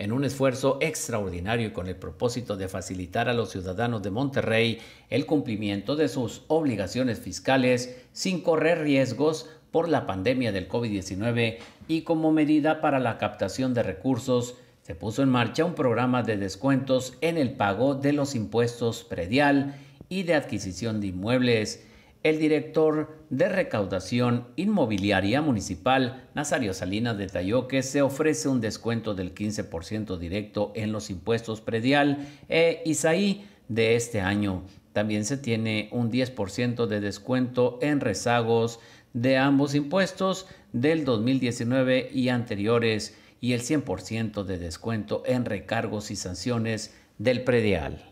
en un esfuerzo extraordinario y con el propósito de facilitar a los ciudadanos de Monterrey el cumplimiento de sus obligaciones fiscales sin correr riesgos por la pandemia del COVID-19 y como medida para la captación de recursos, se puso en marcha un programa de descuentos en el pago de los impuestos predial y de adquisición de inmuebles el director de recaudación inmobiliaria municipal, Nazario Salinas, detalló que se ofrece un descuento del 15% directo en los impuestos predial e eh, ISAI de este año. También se tiene un 10% de descuento en rezagos de ambos impuestos del 2019 y anteriores y el 100% de descuento en recargos y sanciones del predial.